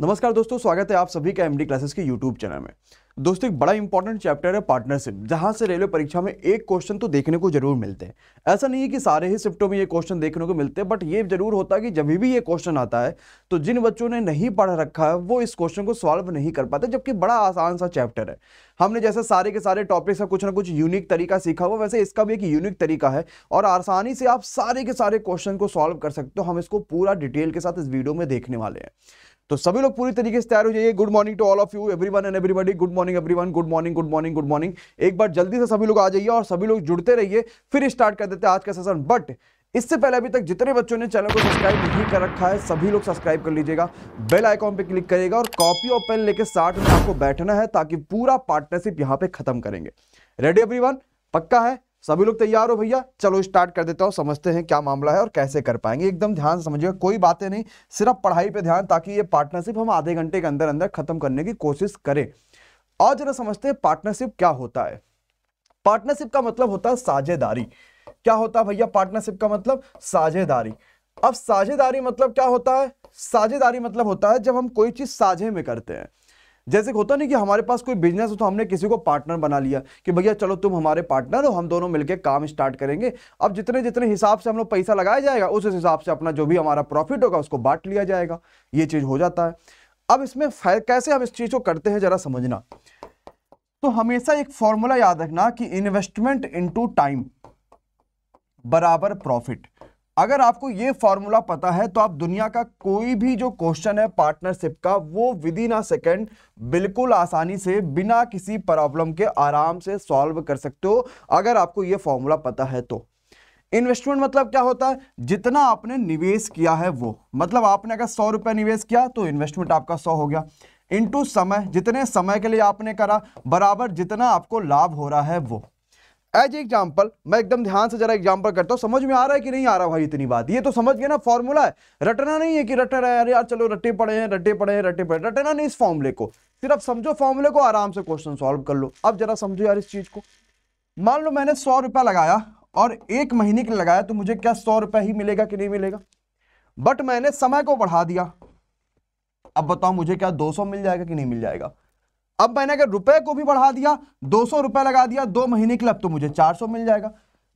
नमस्कार दोस्तों स्वागत है आप सभी का एमडी क्लासेस के यूट्यूब चैनल में दोस्तों एक बड़ा इंपॉर्टेंट चैप्टर है पार्टनरशिप जहां से रेलवे परीक्षा में एक क्वेश्चन तो देखने को जरूर मिलते हैं ऐसा नहीं है कि सारे ही शिफ्टों में ये क्वेश्चन देखने को मिलते हैं बट ये जरूर होता है कि जब भी ये क्वेश्चन आता है तो जिन बच्चों ने नहीं पढ़ रखा है वो इस क्वेश्चन को सॉल्व नहीं कर पाते जबकि बड़ा आसान सा चैप्टर है हमने जैसे सारे के सारे टॉपिक्स का कुछ ना कुछ यूनिक तरीका सीखा हुआ वैसे इसका भी एक यूनिक तरीका है और आसानी से आप सारे के सारे क्वेश्चन को सॉल्व कर सकते हो हम इसको पूरा डिटेल के साथ इस वीडियो में देखने वाले हैं तो सभी लोग पूरी तरीके से तैयार हो जाइए good morning to all of you everyone and everybody good morning everyone good morning good morning good morning एक बार जल्दी से सभी लोग आ जाइए और सभी लोग जुड़ते रहिए फिर स्टार्ट कर देते हैं आज का सेशन बट इससे पहले अभी तक जितने बच्चों ने चैनल को सब्सक्राइब नहीं कर रखा है सभी लोग सब्सक्राइब कर लीजिएगा बेल आइकॉन पे क्लिक करिएगा और कॉपी और पेन लेके साथ में आपको बैठना है ताकि पूरा पार्टनरशिप यहाँ पे खत्म करेंगे रेडी एवरीवन पक्का है सभी लोग तैयार हो भैया चलो स्टार्ट कर देता हूँ समझते हैं क्या मामला है और कैसे कर पाएंगे एकदम ध्यान समझिएगा कोई बातें नहीं सिर्फ पढ़ाई पे ध्यान ताकि ये पार्टनरशिप हम आधे घंटे के अंदर अंदर खत्म करने की कोशिश करें और जरा समझते हैं पार्टनरशिप क्या होता है पार्टनरशिप का मतलब होता है साझेदारी क्या होता है भैया पार्टनरशिप का मतलब साझेदारी अब साझेदारी मतलब क्या होता है साझेदारी मतलब होता है जब हम कोई चीज साझे में करते हैं जैसे होता नहीं कि हमारे पास कोई बिजनेस हो तो हमने किसी को पार्टनर बना लिया कि भैया चलो तुम हमारे पार्टनर हो हम दोनों मिलकर काम स्टार्ट करेंगे अब जितने जितने हिसाब से हम लोग पैसा लगाया जाएगा उस हिसाब से अपना जो भी हमारा प्रॉफिट होगा उसको बांट लिया जाएगा ये चीज़ हो जाता है अब इसमें कैसे हम इस चीज़ को करते हैं ज़रा समझना तो हमेशा एक फॉर्मूला याद रखना कि इन्वेस्टमेंट इनटू टाइम बराबर प्रॉफिट अगर आपको ये फॉर्मूला पता है तो आप दुनिया का कोई भी जो क्वेश्चन है पार्टनरशिप का वो विद इन अ सेकेंड बिल्कुल आसानी से बिना किसी प्रॉब्लम के आराम से सॉल्व कर सकते हो अगर आपको ये फॉर्मूला पता है तो इन्वेस्टमेंट मतलब क्या होता है जितना आपने निवेश किया है वो मतलब आपने अगर सौ रुपये निवेश किया तो इन्वेस्टमेंट आपका सौ हो गया इनटू समय जितने समय के लिए आपने करा बराबर जितना आपको लाभ हो रहा है वो एज एग्जाम्पल मैं एकदम ध्यान से जरा एग्जाम्पल करता हूँ समझ में आ रहा है कि नहीं आ रहा भाई इतनी बात ये तो समझ गए ना फॉर्मूला है रटना नहीं है कि रट रहे यार यार चलो रटे पड़े हैं रटे पड़े हैं रटे पड़े रटना नहीं इस फॉर्मूले को सिर्फ समझो फॉर्मूले को आराम से क्वेश्चन सॉल्व कर लो अब जरा समझो यार इस चीज को मान लो मैंने सौ रुपया लगाया और एक महीने के लगाया तो मुझे क्या सौ रुपया ही मिलेगा कि नहीं मिलेगा बट मैंने समय को बढ़ा दिया अब बताओ मुझे क्या दो सौ मिल जाएगा कि नहीं मिल जाएगा अब मैंने अगर रुपए को भी बढ़ा दिया दो सौ रुपए लगा दिया दो महीने के लिए अब तो मुझे चार सौ मिल जाएगा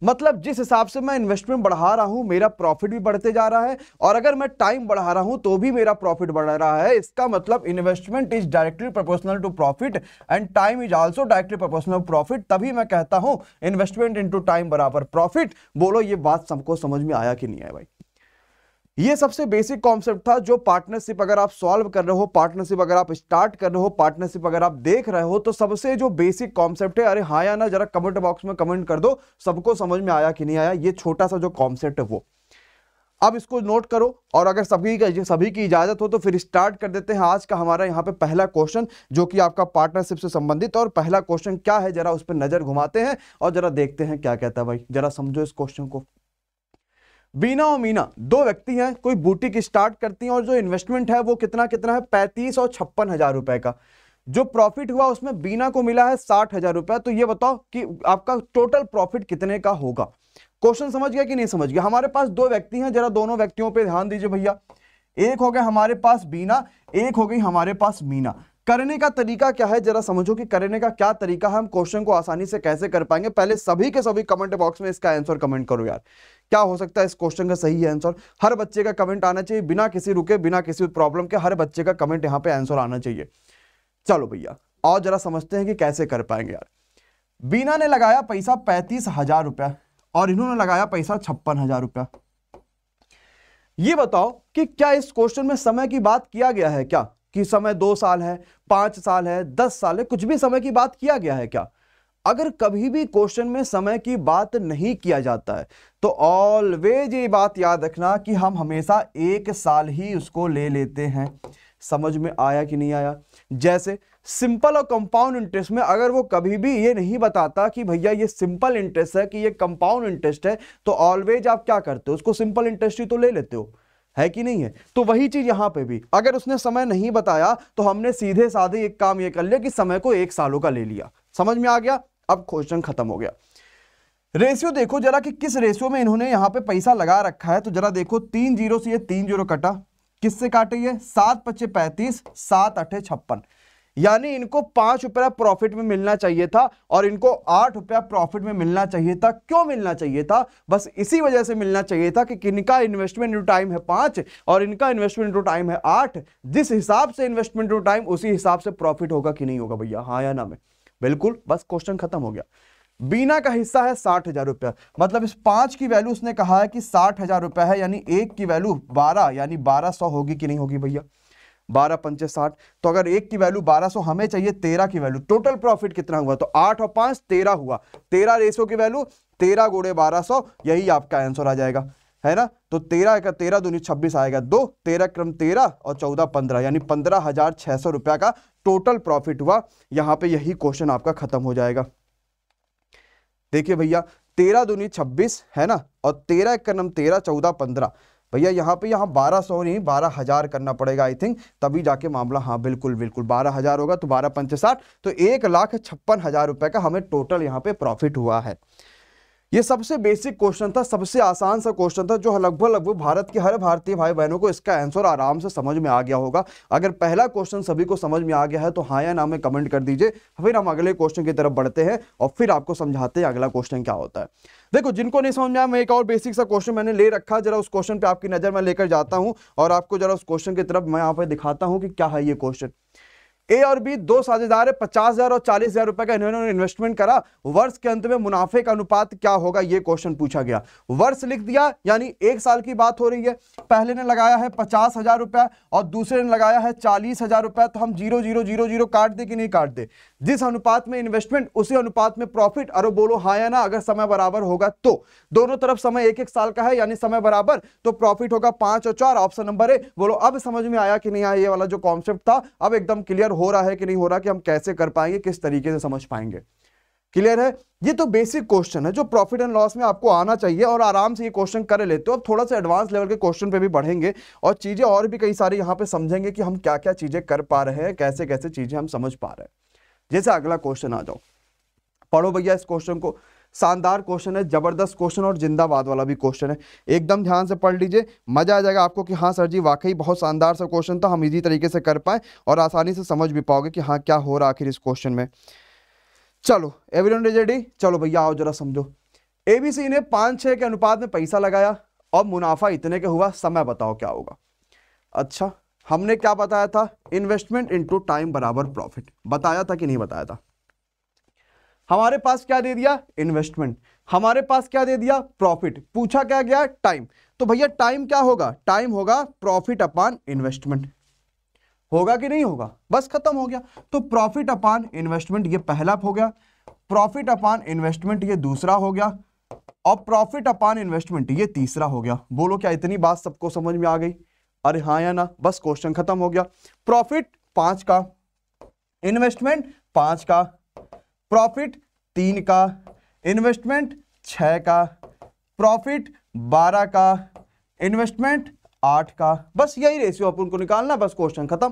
मतलब जिस हिसाब से मैं इन्वेस्टमेंट बढ़ा रहा हूं मेरा प्रॉफिट भी बढ़ते जा रहा है और अगर मैं टाइम बढ़ा रहा हूं तो भी मेरा प्रॉफिट बढ़ रहा है इसका मतलब investment is directly proportional to profit and time is also directly proportional to profit तभी मैं कहता हूं इन्वेस्टमेंट इनटू टाइम बराबर प्रॉफिट बोलो ये बात सबको समझ में आया कि नहीं आया भाई ये सबसे बेसिक कॉन्सेप्ट था जो पार्टनरशिप अगर आप सॉल्व कर रहे हो पार्टनरशिप अगर आप स्टार्ट कर रहे हो पार्टनरशिप अगर आप देख रहे हो तो सबसे जो बेसिक कॉन्सेप्ट है अरे हाँ या ना जरा कमेंट बॉक्स में कमेंट कर दो सबको समझ में आया कि नहीं आया ये छोटा सा जो कॉन्सेप्ट है वो अब इसको नोट करो और अगर सभी सभी की इजाज़त हो तो फिर स्टार्ट कर देते हैं आज का हमारा यहाँ पे पहला क्वेश्चन जो कि आपका पार्टनरशिप से संबंधित और पहला क्वेश्चन क्या है जरा उस पर नज़र घुमाते हैं और जरा देखते हैं क्या कहता है भाई जरा समझो इस क्वेश्चन को बीना और मीना दो व्यक्ति हैं कोई बुटीक स्टार्ट करती हैं और जो इन्वेस्टमेंट है वो कितना कितना है पैंतीस और छप्पन हजार रुपए का जो प्रॉफिट हुआ उसमें बीना को मिला है साठ हजार रुपया तो ये बताओ कि आपका टोटल प्रॉफिट कितने का होगा क्वेश्चन समझ गया कि नहीं समझ गया हमारे पास दो व्यक्ति हैं जरा दोनों व्यक्तियों पर ध्यान दीजिए भैया एक हो गया हमारे पास बीना एक हो गई हमारे पास मीना करने का तरीका क्या है जरा समझो कि करने का क्या तरीका है हम क्वेश्चन को आसानी से कैसे कर पाएंगे पहले सभी के सभी कमेंट बॉक्स में इसका आंसर कमेंट करो यार क्या हो सकता है इस क्वेश्चन का सही आंसर हर बच्चे का कमेंट आना चाहिए बिना किसी रुके बिना किसी प्रॉब्लम के हर बच्चे का कमेंट यहाँ पे आंसर आना चाहिए चलो भैया और जरा समझते हैं कि कैसे कर पाएंगे यार बीना ने लगाया पैसा पैंतीस हजार रुपया और इन्होंने लगाया पैसा छप्पन हजार रुपया ये बताओ कि क्या इस क्वेश्चन में समय की बात किया गया है क्या कि समय दो साल है पांच साल है दस साल है कुछ भी समय की बात किया गया है क्या अगर कभी भी क्वेश्चन में समय की बात नहीं किया जाता है तो ऑलवेज ये बात याद रखना कि हम हमेशा एक साल ही उसको ले लेते हैं समझ में आया कि नहीं आया जैसे सिंपल और कंपाउंड इंटरेस्ट में अगर वो कभी भी ये नहीं बताता कि भैया ये सिंपल इंटरेस्ट है कि ये कंपाउंड इंटरेस्ट है तो ऑलवेज आप क्या करते हो उसको सिंपल इंटरेस्ट ही तो ले लेते हो है कि नहीं है तो वही चीज़ यहां पे भी अगर उसने समय नहीं बताया तो हमने सीधे साधे एक काम ये कर लिया कि समय को एक सालों का ले लिया समझ में आ गया अब क्वेश्चन खत्म हो गया रेशियो देखो जरा कि किस रेशियो में इन्होंने यहां पे पैसा लगा रखा है तो जरा देखो तीन जीरो से ये तीन जीरो कटा किससे काटे ये सात पच्चे पैंतीस सात अठे छप्पन यानी इनको पांच रुपया प्रॉफिट में मिलना चाहिए था और इनको आठ रुपया प्रॉफिट में मिलना चाहिए था क्यों मिलना चाहिए था बस इसी वजह से मिलना चाहिए था कि किनका इन्वेस्टमेंट टू टाइम है पांच और इनका इन्वेस्टमेंट टू टाइम है आठ जिस हिसाब से इन्वेस्टमेंट टू टाइम उसी हिसाब से प्रॉफिट होगा कि नहीं होगा भैया हाँ या ना में बिल्कुल बस क्वेश्चन खत्म हो गया बीना का हिस्सा है साठ हजार रुपया मतलब इस पांच की वैल्यू उसने कहा है कि साठ हजार रुपया है यानी एक की वैल्यू बारह यानी बारह सौ होगी कि नहीं होगी भैया बारह पंचे साठ तो अगर एक की वैल्यू बारह सौ हमें चाहिए तेरह की वैल्यू टोटल प्रॉफिट कितना हुआ तो आठ और पांच तेरह हुआ तेरह रेसो की वैल्यू तेरह गोड़े बारह सौ यही आपका आंसर आ जाएगा है ना तो तेरह का तेरह दूनी छब्बीस आएगा दो तेरह क्रम तेरह और चौदह पंद्रह यानी पंद्रह हजार छह सौ रुपया का टोटल प्रॉफिट हुआ यहाँ पे यही क्वेश्चन आपका खत्म हो जाएगा देखिए भैया तेरह दूनी छब्बीस है ना और तेरह क्रम तेरह चौदह पंद्रह भैया यहाँ पे यहाँ बारह सौ नहीं बारह हज़ार करना पड़ेगा आई थिंक तभी जाके मामला हाँ बिल्कुल बिल्कुल बारह हज़ार होगा तो बारह पंच साठ तो एक लाख छप्पन हज़ार रुपए का हमें टोटल यहाँ पे प्रॉफिट हुआ है ये सबसे बेसिक क्वेश्चन था सबसे आसान सा क्वेश्चन था जो लगभग लगभग भारत के हर भारतीय भाई बहनों को इसका आंसर आराम से समझ में आ गया होगा अगर पहला क्वेश्चन सभी को समझ में आ गया है तो हाँ या ना में कमेंट कर दीजिए फिर हम अगले क्वेश्चन की तरफ बढ़ते हैं और फिर आपको समझाते हैं अगला क्वेश्चन क्या होता है देखो जिनको नहीं समझ में आया मैं एक और बेसिक सा क्वेश्चन मैंने ले रखा जरा उस क्वेश्चन पर आपकी नज़र में लेकर जाता हूँ और आपको जरा उस क्वेश्चन की तरफ मैं यहाँ पर दिखाता हूँ कि क्या है ये क्वेश्चन ए और बी दो साझेदार है पचास हजार और चालीस हजार रुपए का इन्होंने इन्वेस्टमेंट करा वर्ष के अंत में मुनाफे का अनुपात क्या होगा यह क्वेश्चन पूछा गया वर्ष लिख दिया यानी एक साल की बात हो रही है पहले ने लगाया है पचास हजार रुपया और दूसरे ने लगाया है चालीस हजार रुपया तो हम जीरो जीरो जीरो जीरो काट दे कि नहीं काट दे जिस अनुपात में इन्वेस्टमेंट उसी अनुपात में प्रॉफिट अरे बोलो हाँ या ना अगर समय बराबर होगा तो दोनों तरफ समय एक एक साल का है यानी समय बराबर तो प्रॉफिट होगा पांच और चार ऑप्शन नंबर है बोलो अब समझ में आया कि नहीं आया ये वाला जो कॉन्सेप्ट था अब एकदम क्लियर हो रहा है कि नहीं हो रहा कि हम कैसे कर पाएंगे किस तरीके से समझ पाएंगे क्लियर है ये तो बेसिक क्वेश्चन है जो प्रॉफिट एंड लॉस में आपको आना चाहिए और आराम से ये क्वेश्चन कर लेते हो अब थोड़ा सा एडवांस लेवल के क्वेश्चन पे भी बढ़ेंगे और चीज़ें और भी कई सारी यहाँ पे समझेंगे कि हम क्या क्या चीज़ें कर पा रहे हैं कैसे कैसे चीज़ें हम समझ पा रहे हैं जैसे अगला क्वेश्चन आ जाओ पढ़ो भैया इस क्वेश्चन को शानदार क्वेश्चन है ज़बरदस्त क्वेश्चन और जिंदाबाद वाला भी क्वेश्चन है एकदम ध्यान से पढ़ लीजिए मज़ा आ जाएगा आपको कि हाँ सर जी वाकई बहुत शानदार सा क्वेश्चन था हम इसी तरीके से कर पाए और आसानी से समझ भी पाओगे कि हाँ क्या हो रहा आखिर इस क्वेश्चन में चलो एवरीवन इज रेडी चलो भैया आओ जरा समझो एबीसी ने पाँच छः के अनुपात में पैसा लगाया और मुनाफा इतने के हुआ समय बताओ क्या होगा अच्छा हमने क्या बताया था इन्वेस्टमेंट इनटू टाइम बराबर प्रॉफिट बताया था कि नहीं बताया था हमारे पास क्या दे दिया इन्वेस्टमेंट हमारे पास क्या दे दिया प्रॉफिट पूछा क्या गया टाइम तो भैया टाइम क्या होगा टाइम होगा प्रॉफिट अपॉन इन्वेस्टमेंट होगा कि नहीं होगा बस खत्म हो गया तो प्रॉफिट अपॉन इन्वेस्टमेंट ये पहला हो गया प्रॉफिट अपॉन इन्वेस्टमेंट ये दूसरा हो गया और प्रॉफिट अपॉन इन्वेस्टमेंट ये तीसरा हो गया बोलो क्या इतनी बात सबको समझ में आ गई अरे हाँ या ना बस क्वेश्चन खत्म हो गया प्रॉफिट पांच का इन्वेस्टमेंट पांच का प्रॉफिट तीन का इन्वेस्टमेंट छः का प्रॉफिट बारह का इन्वेस्टमेंट आठ का बस यही रेशियो आप उनको निकालना बस क्वेश्चन खत्म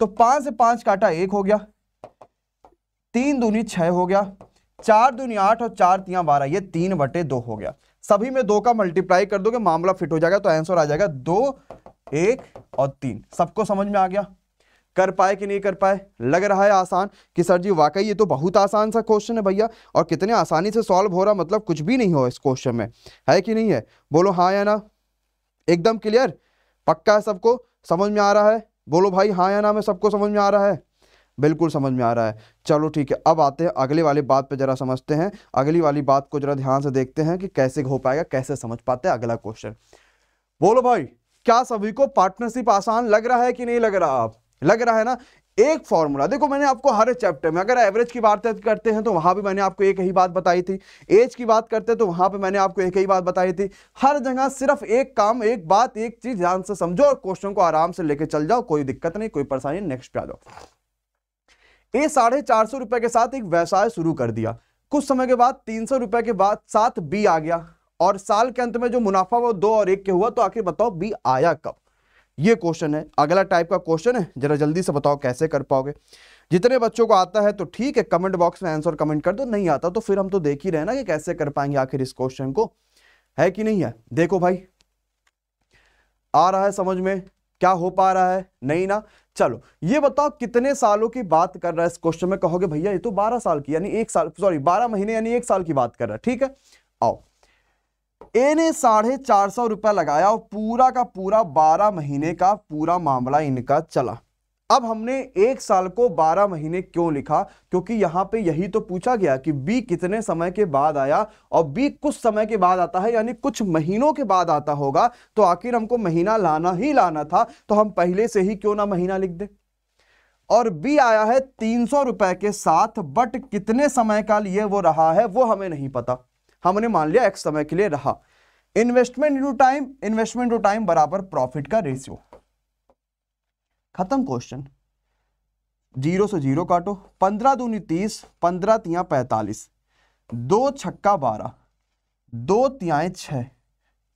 तो पांच से पांच काटा एक हो गया तीन दूनी छः हो गया चार दूनी आठ और चार तिया बारह ये तीन बटे दो हो गया सभी में दो का मल्टीप्लाई कर दोगे मामला फिट हो जाएगा तो आंसर आ जाएगा दो एक और तीन सबको समझ में आ गया कर पाए कि नहीं कर पाए लग रहा है आसान कि सर जी वाकई ये तो बहुत आसान सा क्वेश्चन है भैया और कितने आसानी से सॉल्व हो रहा मतलब कुछ भी नहीं हो इस क्वेश्चन में है कि नहीं है बोलो हाँ या ना एकदम क्लियर पक्का है सबको समझ में आ रहा है बोलो भाई हाँ या ना में सबको समझ में आ रहा है बिल्कुल समझ में आ रहा है चलो ठीक है अब आते हैं अगले वाली बात पे ज़रा समझते हैं अगली वाली बात को ज़रा ध्यान से देखते हैं कि कैसे हो पाएगा कैसे समझ पाते हैं अगला क्वेश्चन बोलो भाई क्या सभी को पार्टनरशिप आसान लग रहा है कि नहीं लग रहा आप लग रहा है ना एक फॉर्मूला देखो मैंने आपको हर चैप्टर में अगर एवरेज की बात करते हैं तो वहां भी मैंने आपको एक ही बात बताई थी एज की बात करते हैं तो वहां पे मैंने आपको एक ही बात बताई थी हर जगह सिर्फ एक काम एक बात एक चीज ध्यान से समझो और क्वेश्चन को आराम से लेके चल जाओ कोई दिक्कत नहीं कोई परेशानी नेक्स्ट पे आ जाओ ए साढ़े चार सौ रुपए के साथ एक व्यवसाय शुरू कर दिया कुछ समय के बाद तीन सौ रुपए के बाद साथ बी आ गया और साल के अंत में जो मुनाफा वो दो और एक के हुआ तो आखिर बताओ बी आया कब ये क्वेश्चन है अगला टाइप का क्वेश्चन है जरा जल्दी से बताओ कैसे कर पाओगे जितने बच्चों को आता है तो ठीक है कमेंट बॉक्स में आंसर कमेंट कर दो नहीं आता तो फिर हम तो देख ही रहे ना कि कैसे कर पाएंगे आखिर इस क्वेश्चन को है कि नहीं है देखो भाई आ रहा है समझ में क्या हो पा रहा है नहीं ना चलो ये बताओ कितने सालों की बात कर रहा है इस क्वेश्चन में कहोगे भैया ये तो 12 साल की यानी एक साल सॉरी 12 महीने यानी एक साल की बात कर रहा है ठीक है आओ ए ने साढ़े चार सौ रुपया लगाया और पूरा का पूरा बारह महीने का पूरा मामला इनका चला अब हमने एक साल को बारह महीने क्यों लिखा क्योंकि यहां पे यही तो पूछा गया कि बी कितने समय के बाद आया और बी कुछ समय के बाद आता है यानी कुछ महीनों के बाद आता होगा तो आखिर हमको महीना लाना ही लाना था तो हम पहले से ही क्यों ना महीना लिख दे और बी आया है तीन सौ रुपए के साथ बट कितने समय का लिए वो रहा है वो हमें नहीं पता हमने मान लिया एक्स समय के लिए रहा investment into time investment to time बराबर प्रॉफिट का रेशियो खत्म क्वेश्चन जीरो से जीरो काटो पंद्रह दूनी तीस पंद्रह तिया पैतालीस दो छक्का बारह दो तिया छ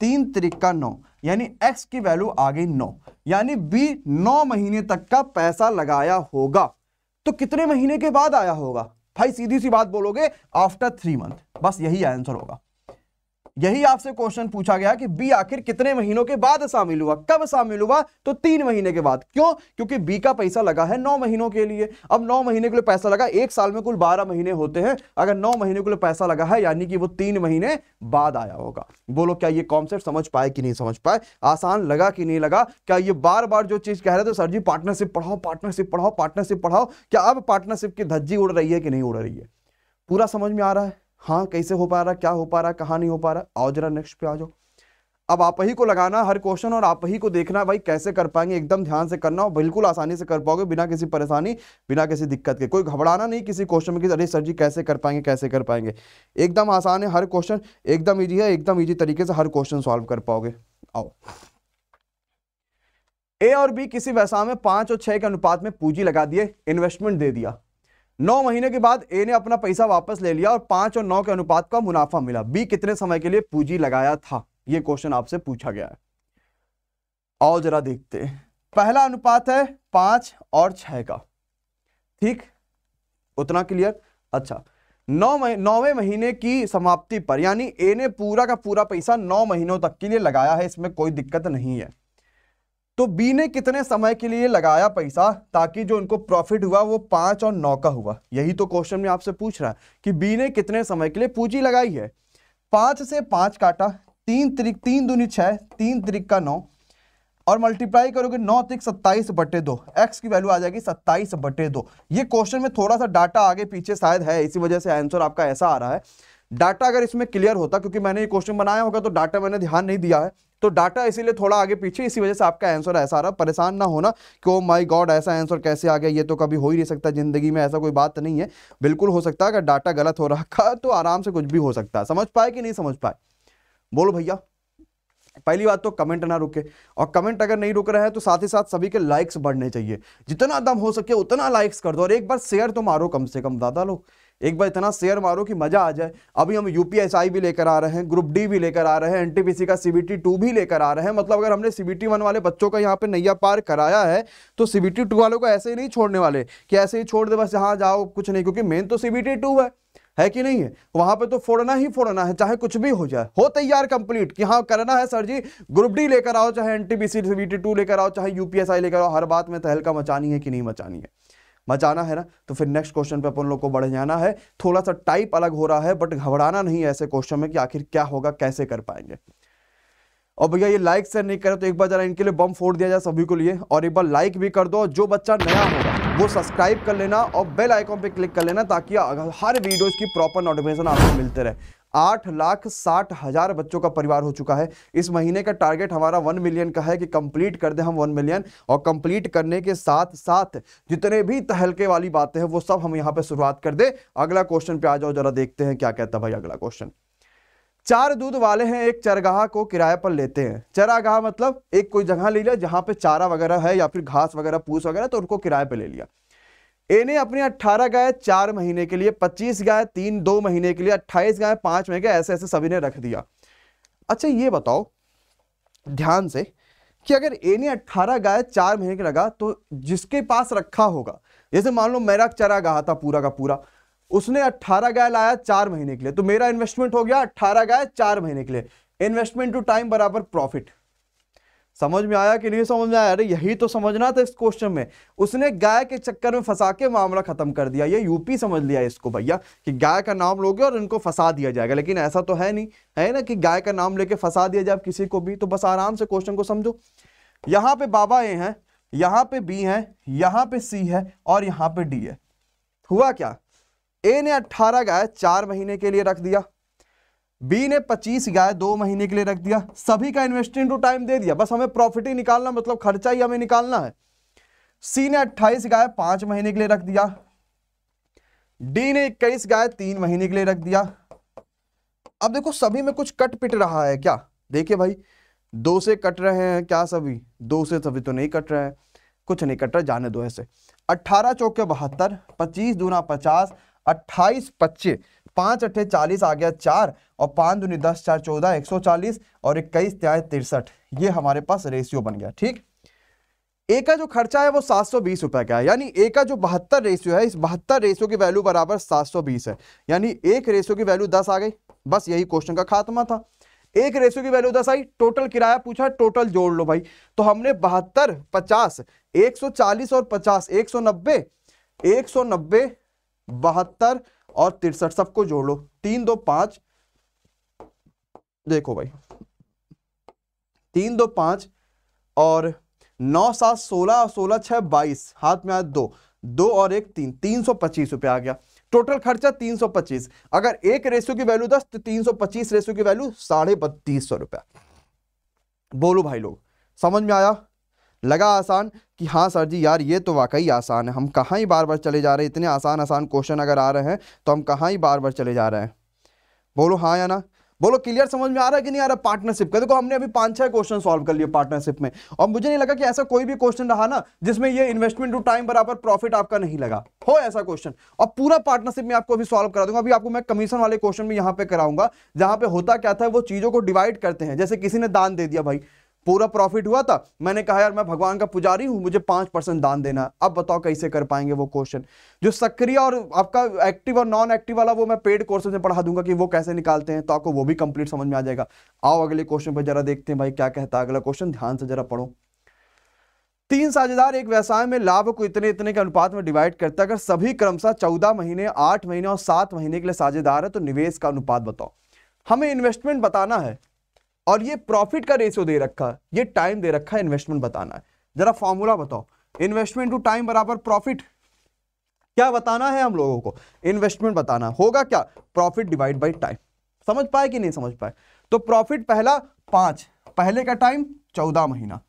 तीन तरीका नौ यानी एक्स की वैल्यू आ गई नौ यानी बी नौ महीने तक का पैसा लगाया होगा तो कितने महीने के बाद आया होगा भाई सीधी सी बात बोलोगे आफ्टर थ्री मंथ बस यही आंसर होगा यही आपसे क्वेश्चन पूछा गया कि बी आखिर कितने महीनों के बाद शामिल हुआ कब शामिल हुआ तो तीन महीने के बाद क्यों क्योंकि बी का पैसा लगा है नौ महीनों के लिए अब नौ महीने के लिए पैसा लगा एक साल में कुल बारह महीने होते हैं अगर नौ महीने के लिए पैसा लगा है यानी कि वो तीन महीने बाद आया होगा बोलो क्या ये कॉन्सेप्ट समझ पाए कि नहीं समझ पाए आसान लगा कि नहीं लगा क्या ये बार बार जो चीज कह रहे थे सर जी पार्टनरशिप पढ़ाओ पार्टनरशिप पढ़ाओ पार्टनरशिप पढ़ाओ क्या अब पार्टनरशिप की धज्जी उड़ रही है कि नहीं उड़ रही है पूरा समझ में आ रहा है हाँ कैसे हो पा रहा क्या हो पा रहा कहाँ नहीं हो पा रहा आओ जरा नेक्स्ट पे आ जाओ अब आप ही को लगाना हर क्वेश्चन और आप ही को देखना भाई कैसे कर पाएंगे एकदम ध्यान से करना और बिल्कुल आसानी से कर पाओगे बिना किसी परेशानी बिना किसी दिक्कत के कोई घबराना नहीं किसी क्वेश्चन में कि अरे सर जी कैसे कर पाएंगे कैसे कर पाएंगे एकदम आसान है हर क्वेश्चन एकदम ईजी है एकदम ईजी तरीके से हर क्वेश्चन सॉल्व कर पाओगे आओ ए और बी किसी व्यवसाय में पांच और छह के अनुपात में पूंजी लगा दिए इन्वेस्टमेंट दे दिया नौ महीने के बाद ए ने अपना पैसा वापस ले लिया और पांच और नौ के अनुपात का मुनाफा मिला बी कितने समय के लिए पूंजी लगाया था यह क्वेश्चन आपसे पूछा गया है और जरा देखते पहला अनुपात है पांच और छह का ठीक उतना क्लियर अच्छा नौ मह, नौवे महीने की समाप्ति पर यानी ए ने पूरा का पूरा पैसा नौ महीनों तक के लिए लगाया है इसमें कोई दिक्कत नहीं है तो बी ने कितने समय के लिए लगाया पैसा ताकि जो उनको प्रॉफिट हुआ वो पांच और नौ का हुआ यही तो क्वेश्चन में आपसे पूछ रहा है कि बी ने कितने समय के लिए पूंजी लगाई है पांच से पांच काटा तीन त्रिक तीन दूनी छह तीन त्रिक का नौ और मल्टीप्लाई करोगे नौ तिक सत्ताईस बटे दो एक्स की वैल्यू आ जाएगी सत्ताईस बटे दो ये क्वेश्चन में थोड़ा सा डाटा आगे पीछे शायद है इसी वजह से आंसर आपका ऐसा आ रहा है डाटा अगर इसमें क्लियर होता क्योंकि मैंने ये क्वेश्चन बनाया होगा तो डाटा मैंने ध्यान नहीं दिया है तो डाटा इसीलिए थोड़ा आगे पीछे इसी वजह से आपका आंसर ऐसा आ रहा परेशान ना होना कि ओ माई गॉड ऐसा आंसर कैसे आ गया ये तो कभी हो ही नहीं सकता ज़िंदगी में ऐसा कोई बात नहीं है बिल्कुल हो सकता है अगर डाटा गलत हो था तो आराम से कुछ भी हो सकता है समझ पाए कि नहीं समझ पाए बोलो भैया पहली बात तो कमेंट ना रुके और कमेंट अगर नहीं रुक रहा है तो साथ ही साथ सभी के लाइक्स बढ़ने चाहिए जितना दम हो सके उतना लाइक्स कर दो और एक बार शेयर तो मारो कम से कम दादा लोग एक बार इतना शेयर मारो कि मजा आ जाए अभी हम यूपीएसआई भी लेकर आ रहे हैं ग्रुप डी भी लेकर आ रहे हैं एनटीपीसी का सीबीटी टू भी लेकर आ रहे हैं मतलब अगर हमने सीबीटी वन वाले बच्चों का यहाँ पे नैया पार कराया है तो सीबीटी टू वालों को ऐसे ही नहीं छोड़ने वाले कि ऐसे ही छोड़ दे बस यहाँ जाओ कुछ नहीं क्योंकि मेन तो सीबीटी टू है है कि नहीं है वहां पे तो फोड़ना ही फोड़ना है चाहे कुछ भी हो जाए हो तैयार कंप्लीट कि हाँ करना है सर जी ग्रुप डी लेकर आओ चाहे एनटीपीसी टी टू लेकर आओ चाहे यूपीएसआई लेकर आओ हर बात में तहलका मचानी है कि नहीं मचानी है मचाना है ना तो फिर नेक्स्ट क्वेश्चन पे अपन लोग को बढ़ जाना है थोड़ा सा टाइप अलग हो रहा है बट घबराना नहीं है ऐसे क्वेश्चन में कि आखिर क्या होगा कैसे कर पाएंगे और भैया ये लाइक शेयर नहीं करें तो एक बार जरा इनके लिए बम फोड़ दिया जाए सभी को लिए और एक बार लाइक भी कर दो जो बच्चा नया होगा वो सब्सक्राइब कर लेना और बेल आइकॉन पे क्लिक कर लेना ताकि हर वीडियोस की प्रॉपर नोटिफिकेशन आपको मिलते रहे आठ लाख साठ हजार बच्चों का परिवार हो चुका है इस महीने का टारगेट हमारा वन मिलियन का है कि कंप्लीट कर दें हम वन मिलियन और कंप्लीट करने के साथ साथ जितने भी तहलके वाली बातें हैं वो सब हम यहाँ पे शुरुआत कर दें अगला क्वेश्चन पे आ जाओ जरा देखते हैं क्या कहता है भाई अगला क्वेश्चन चार दूध वाले हैं एक चरगाह को किराए पर लेते हैं चरागाह मतलब एक कोई जगह ले लिया जहां पे चारा वगैरह है या फिर घास वगैरह पूस वगैरह तो उनको किराए पर ले लिया इन्हें अपने 18 गाय चार महीने के लिए 25 गाय तीन दो महीने के लिए 28 गाय पांच महीने के ऐसे ऐसे सभी ने रख दिया अच्छा ये बताओ ध्यान से कि अगर इन्हें 18 गाय चार महीने के लगा तो जिसके पास रखा होगा जैसे मान लो मेरा चरा गा था पूरा का पूरा उसने 18 गाय लाया चार महीने के लिए तो मेरा इन्वेस्टमेंट हो गया अट्ठारह गाय चार महीने के लिए इन्वेस्टमेंट टू टाइम बराबर प्रॉफिट समझ में आया कि नहीं समझ में आया अरे यही तो समझना था इस क्वेश्चन में उसने गाय के चक्कर में फंसा के मामला खत्म कर दिया ये यूपी समझ लिया इसको भैया कि गाय का नाम लोगे और इनको फंसा दिया जाएगा लेकिन ऐसा तो है नहीं है ना कि गाय का नाम लेके फंसा दिया जाए किसी को भी तो बस आराम से क्वेश्चन को समझो यहाँ पे बाबा ए हैं यहाँ पे बी है यहाँ पे सी है और यहाँ पे डी है हुआ क्या ए ने अट्ठारह गाय चार महीने के लिए रख दिया बी ने 25 गाय दो महीने के लिए रख दिया सभी का इन्वेस्टिंग टू टाइम दे दिया बस हमें प्रॉफिट ही निकालना मतलब खर्चा ही हमें निकालना है सी ने 28 गाय पांच महीने के लिए रख दिया डी ने इक्कीस गाय तीन महीने के लिए रख दिया अब देखो सभी में कुछ कट पिट रहा है क्या देखिए भाई दो से कट रहे हैं क्या सभी दो से सभी तो नहीं कट रहे हैं कुछ नहीं कट रहा जाने दो ऐसे अट्ठारह चौके बहत्तर पच्चीस दूना पचास अट्ठाईस पच्चीस पांच अट्ठे चालीस आ गया चार और पांच दूनी दस चार चौदह एक सौ चालीस और इक्कीस त्याय तिरसठ ये हमारे पास रेशियो बन गया ठीक ए का जो खर्चा है वो सात सौ बीस रुपए का है यानी ए का जो बहत्तर रेशियो है इस बहत्तर रेशियो की वैल्यू बराबर सात सौ बीस है यानी एक रेशियो की वैल्यू दस आ गई बस यही क्वेश्चन का खात्मा था एक रेशियो की वैल्यू दस आई टोटल किराया पूछा टोटल जोड़ लो भाई तो हमने बहत्तर पचास एक सौ चालीस और पचास एक सौ नब्बे एक सौ नब्बे बहत्तर और तिरसठ सबको जोड़ लो तीन दो पांच देखो भाई तीन दो पांच और नौ सात सोलह और सोलह छह बाईस हाथ में आज दो दो और एक तीन तीन सौ पच्चीस रुपए आ गया टोटल खर्चा तीन सौ पच्चीस अगर एक रेशो की वैल्यू दस तो तीन सौ पच्चीस रेशो की वैल्यू साढ़े बत्तीस सौ रुपया बोलो भाई लोग समझ में आया लगा आसान कि हाँ सर जी यार ये तो वाकई आसान है हम कहाँ ही बार बार चले जा रहे हैं इतने आसान आसान क्वेश्चन अगर आ रहे हैं तो हम कहाँ ही बार बार चले जा रहे हैं बोलो हाँ या ना बोलो क्लियर समझ में आ रहा है कि नहीं आ रहा पार्टनरशिप का देखो हमने अभी पांच छह क्वेश्चन सॉल्व कर लिए पार्टनरशिप में और मुझे नहीं लगा कि ऐसा कोई भी क्वेश्चन रहा ना जिसमें ये इन्वेस्टमेंट टू टाइम बराबर प्रॉफिट आपका नहीं लगा हो ऐसा क्वेश्चन और पूरा पार्टनरशिप में आपको अभी सॉल्व करा दूंगा अभी आपको मैं कमीशन वाले क्वेश्चन भी यहाँ पे कराऊंगा जहां पर होता क्या था वो चीजों को डिवाइड करते हैं जैसे किसी ने दान दे दिया भाई पूरा प्रॉफिट हुआ था मैंने कहा यार मैं भगवान का पुजारी हूं मुझे पांच परसेंट दान देना अब बताओ कैसे कर पाएंगे वो क्वेश्चन जो सक्रिय और आपका एक्टिव और नॉन एक्टिव वाला वो मैं पेड कोर्सेज में पढ़ा दूंगा कि वो कैसे निकालते हैं तो आपको वो भी कंप्लीट समझ में आ जाएगा आओ अगले क्वेश्चन पर जरा देखते हैं भाई क्या कहता है अगला क्वेश्चन ध्यान से जरा पढ़ो तीन साझेदार एक व्यवसाय में लाभ को इतने इतने के अनुपात में डिवाइड करता है अगर सभी क्रमशः चौदह महीने आठ महीने और सात महीने के लिए साझेदार है तो निवेश का अनुपात बताओ हमें इन्वेस्टमेंट बताना है और ये प्रॉफिट का रेशियो दे रखा है ये टाइम दे रखा है इन्वेस्टमेंट बताना है जरा फॉर्मूला बताओ इन्वेस्टमेंट टू टाइम बराबर प्रॉफिट क्या बताना है हम लोगों को इन्वेस्टमेंट बताना होगा क्या प्रॉफिट डिवाइड बाई टाइम समझ पाए कि नहीं समझ पाए तो प्रॉफिट पहला पांच पहले का टाइम चौदह महीना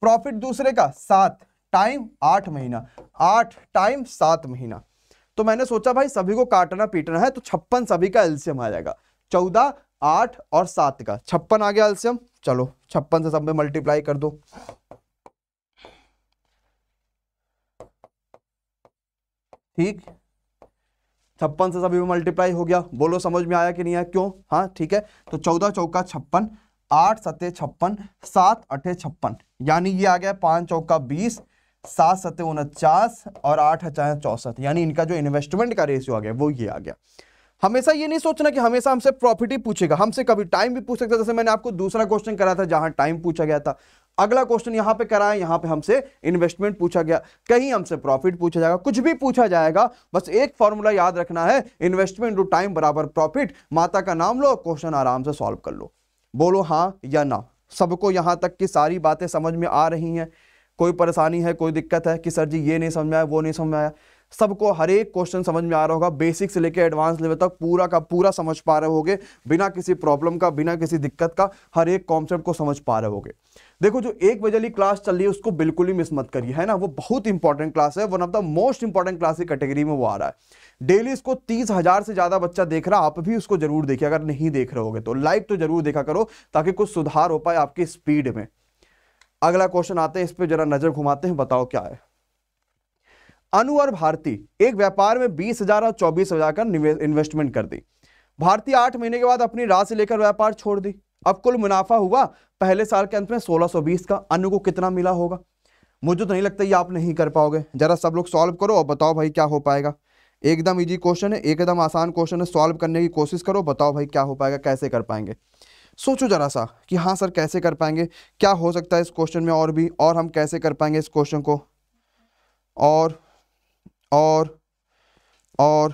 प्रॉफिट दूसरे का सात टाइम आठ महीना आठ टाइम सात महीना तो मैंने सोचा भाई सभी को काटना पीटना है तो छप्पन सभी का एल्सियम आ जाएगा चौदह आठ और सात का छप्पन आ गया एल्सियम चलो छप्पन से सब में मल्टीप्लाई कर दो ठीक छप्पन से सभी में मल्टीप्लाई हो गया बोलो समझ में आया कि नहीं आया क्यों हाँ ठीक है तो चौदह चौका छप्पन आठ सत्य छप्पन सात अठे छप्पन यानी ये आ गया पांच चौका बीस सात सत्य उनचास और आठ हचाए चौसठ यानी इनका जो इन्वेस्टमेंट का रेशियो आ गया वो ये आ गया हमेशा ये नहीं सोचना कि हमेशा हमसे प्रॉफिट ही पूछेगा हमसे कभी टाइम भी पूछ सकता जैसे मैंने आपको दूसरा क्वेश्चन करा था जहां टाइम पूछा गया था अगला क्वेश्चन यहाँ पे करा है यहाँ पे हमसे इन्वेस्टमेंट पूछा गया कहीं हमसे प्रॉफिट पूछा जाएगा कुछ भी पूछा जाएगा बस एक फॉर्मूला याद रखना है इन्वेस्टमेंट टू टाइम बराबर प्रॉफिट माता का नाम लो क्वेश्चन आराम से सॉल्व कर लो बोलो हाँ या ना सबको यहाँ तक की सारी बातें समझ में आ रही हैं कोई परेशानी है कोई दिक्कत है कि सर जी ये नहीं समझ में आया वो नहीं समझ में आया सबको हर एक क्वेश्चन समझ में आ रहा होगा बेसिक से लेकर एडवांस लेवल तक पूरा का पूरा समझ पा रहे होगे बिना किसी प्रॉब्लम का बिना किसी दिक्कत का हर एक कॉन्सेप्ट को समझ पा रहे होगे देखो जो एक बजे वाली क्लास चल रही है उसको बिल्कुल ही मिस मत करिए है ना वो बहुत इंपॉर्टेंट क्लास है one of the most important class की कैटेगरी में वो आ रहा है डेली इसको तीस हजार से ज्यादा बच्चा देख रहा आप भी उसको जरूर देखिए अगर नहीं देख रहे होगे तो लाइव तो जरूर देखा करो ताकि कुछ सुधार हो पाए आपकी स्पीड में अगला क्वेश्चन आते हैं इस पर जरा नजर घुमाते हैं बताओ क्या है अनु और भारती एक व्यापार में बीस हजार और चौबीस हजार का इन्वेस्टमेंट कर दी भारती आठ महीने के बाद अपनी राशि लेकर व्यापार छोड़ दी अब कुल मुनाफा हुआ पहले साल के अंत में सोलह का अनु को कितना मिला होगा मुझे तो नहीं लगता ये आप नहीं कर पाओगे जरा सब लोग सॉल्व करो और बताओ भाई क्या हो पाएगा एकदम इजी क्वेश्चन है एकदम आसान क्वेश्चन है सॉल्व करने की कोशिश करो बताओ भाई क्या हो पाएगा कैसे कर पाएंगे सोचो जरा सा कि हाँ सर कैसे कर पाएंगे क्या हो सकता है इस क्वेश्चन में और भी और हम कैसे कर पाएंगे इस क्वेश्चन को और और और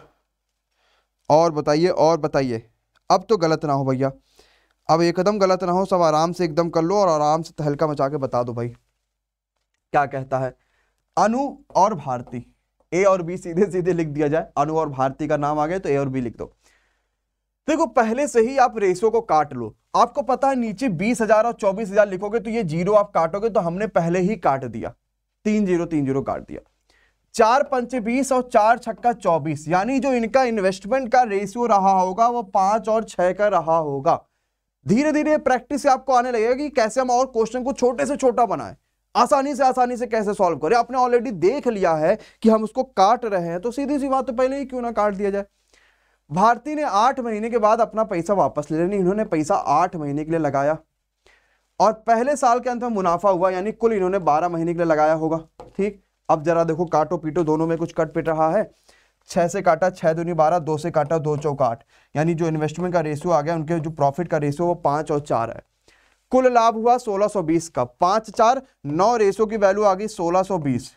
और बताइए और बताइए अब तो गलत ना हो भैया अब एकदम गलत ना हो सब आराम से एकदम कर लो और आराम से तहलका मचा के बता दो भाई क्या कहता है अनु और भारती ए और बी सीधे सीधे लिख दिया जाए अनु और भारती का नाम आ गया तो ए और बी लिख दो देखो पहले से ही आप रेशो को काट लो आपको पता है नीचे बीस हजार और चौबीस हजार लिखोगे तो ये जीरो आप काटोगे तो हमने पहले ही काट दिया तीन जीरो तीन जीरो काट दिया चार पंच बीस और चार छक्का चौबीस यानी जो इनका इन्वेस्टमेंट का रेशियो रहा होगा वो पांच और छह का रहा होगा धीरे धीरे प्रैक्टिस से आपको आने लगेगा कि कैसे हम और क्वेश्चन को छोटे से छोटा बनाए आसानी से आसानी से कैसे सॉल्व करें आपने ऑलरेडी देख लिया है कि हम उसको काट रहे हैं तो सीधी सी बात तो पहले ही क्यों ना काट दिया जाए भारती ने आठ महीने के बाद अपना पैसा वापस ले लिया इन्होंने पैसा आठ महीने के लिए लगाया और पहले साल के अंत में मुनाफा हुआ यानी कुल इन्होंने बारह महीने के लिए लगाया होगा ठीक अब जरा देखो काटो पीटो दोनों में कुछ कट पिट रहा है छः से काटा छः दूनी बारह दो से काटा दो चौका आठ यानी जो इन्वेस्टमेंट का रेशियो आ गया उनके जो प्रॉफिट का रेशियो वो पाँच और चार है कुल लाभ हुआ 1620 का पांच चार नौ रेशो की वैल्यू आ गई 1620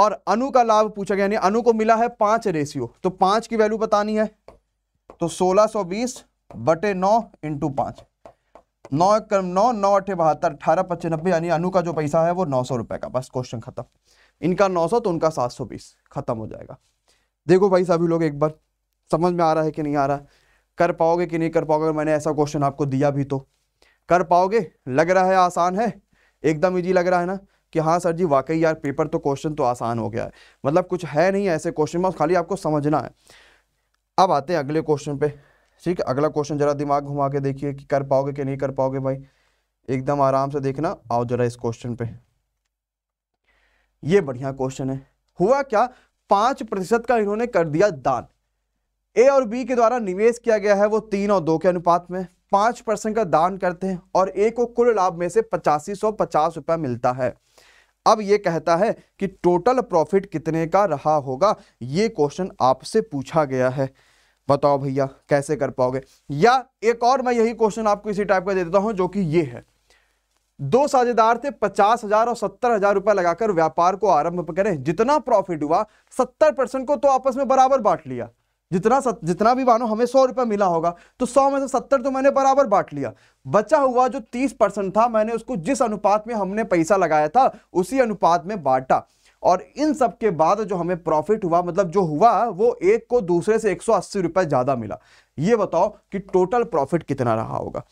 और अनु का लाभ पूछा गया यानी अनु को मिला है पांच रेशियो तो पांच की वैल्यू बतानी है तो 1620 बटे नौ इंटू पांच नौ एक नौ नौ अठे बहत्तर अठारह पच्चीस नब्बे यानी अनु का जो पैसा है वो नौ सौ रुपए का बस क्वेश्चन खत्म इनका नौ सौ तो उनका सात सौ बीस खत्म हो जाएगा देखो भाई सभी लोग एक बार समझ में आ रहा है कि नहीं आ रहा कर पाओगे कि नहीं कर पाओगे मैंने ऐसा क्वेश्चन आपको दिया भी तो कर पाओगे लग रहा है आसान है एकदम ईजी लग रहा है ना कि हाँ सर जी वाकई यार पेपर तो क्वेश्चन तो आसान हो गया है मतलब कुछ है नहीं ऐसे क्वेश्चन में खाली आपको समझना है अब आते हैं अगले क्वेश्चन पे ठीक है अगला क्वेश्चन जरा दिमाग घुमा के देखिए कि कर पाओगे कि नहीं कर पाओगे भाई एकदम आराम से देखना आओ जरा इस क्वेश्चन पे ये बढ़िया क्वेश्चन है हुआ क्या पांच प्रतिशत का इन्होंने कर दिया दान ए और बी के द्वारा निवेश किया गया है वो तीन और दो के अनुपात में पांच परसेंट का दान करते हैं और ए को कुल लाभ में से पचासी सौ पचास रुपया मिलता है अब ये कहता है कि टोटल प्रॉफिट कितने का रहा होगा ये क्वेश्चन आपसे पूछा गया है बताओ भैया कैसे कर पाओगे या एक और मैं यही क्वेश्चन आपको इसी टाइप का दे देता हूं जो कि ये है दो साझेदार थे पचास हजार और सत्तर हजार रुपए लगाकर व्यापार को आरंभ करें जितना प्रॉफिट हुआ सत्तर परसेंट को तो आपस में बराबर बांट लिया जितना सत, जितना भी मानो हमें सौ रुपया मिला होगा तो सौ में से सत्तर तो मैंने बराबर बांट लिया बचा हुआ जो तीस परसेंट था मैंने उसको जिस अनुपात में हमने पैसा लगाया था उसी अनुपात में बांटा और इन सब के बाद जो हमें प्रॉफिट हुआ मतलब जो हुआ वो एक को दूसरे से एक रुपए ज़्यादा मिला ये बताओ कि टोटल प्रॉफिट कितना रहा होगा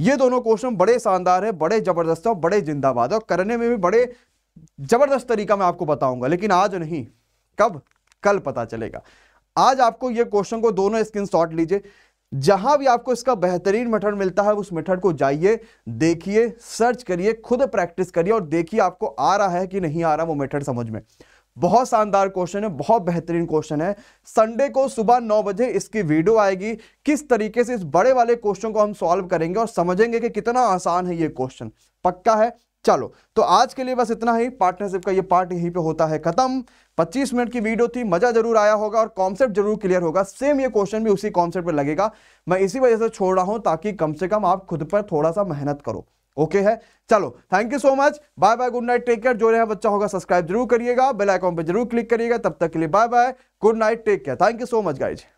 ये दोनों क्वेश्चन बड़े शानदार है बड़े जबरदस्त और बड़े जिंदाबाद और करने में भी बड़े जबरदस्त तरीका मैं आपको बताऊंगा लेकिन आज नहीं कब कल पता चलेगा आज आपको ये क्वेश्चन को दोनों स्क्रीनशॉट लीजिए जहां भी आपको इसका बेहतरीन मेथड मिलता है उस मेथड को जाइए देखिए सर्च करिए खुद प्रैक्टिस करिए और देखिए आपको आ रहा है कि नहीं आ रहा वो मेथड समझ में बहुत शानदार क्वेश्चन है बहुत बेहतरीन क्वेश्चन है संडे को सुबह नौ बजे इसकी वीडियो आएगी किस तरीके से इस बड़े वाले क्वेश्चन को हम सॉल्व करेंगे और समझेंगे कि कितना आसान है ये क्वेश्चन पक्का है चलो तो आज के लिए बस इतना ही पार्टनरशिप का ये पार्ट यहीं पे होता है खत्म 25 मिनट की वीडियो थी मजा जरूर आया होगा और कॉन्सेप्ट जरूर क्लियर होगा सेम ये क्वेश्चन भी उसी कॉन्सेप्ट पर लगेगा मैं इसी वजह से छोड़ रहा हूं ताकि कम से कम आप खुद पर थोड़ा सा मेहनत करो ओके है चलो thank you so much bye bye good night take care जो रहा बच्चा होगा सब्सक्राइब जरूर करिएगा बेल पर जरूर क्लिक करिएगा तब तक के लिए bye bye good night take care thank you so much guys